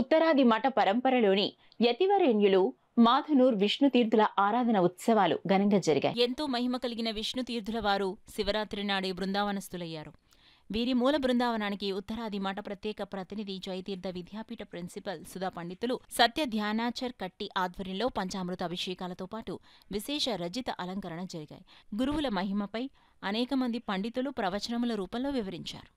ఉత్తరాది మఠ పరంపరలోని యతివరేణ్యులు మాధనూర్ తీర్థుల ఆరాధన ఉత్సవాలు ఘనంగా జరిగాయి ఎంతో మహిమ కలిగిన తీర్థుల వారు శివరాత్రి నాడే బృందావనస్తులయ్యారు వీరి మూల బృందావనానికి ఉత్తరాది మఠ ప్రత్యేక ప్రతినిధి జయతీర్థ విద్యాపీఠ ప్రిన్సిపల్ సుధా పండితులు సత్య ధ్యానాచర్ కట్టి ఆధ్వర్యంలో పంచామృత అభిషేకాలతో పాటు విశేష రజిత అలంకరణ జరిగాయి గురువుల మహిమపై అనేక మంది పండితులు ప్రవచనముల రూపంలో వివరించారు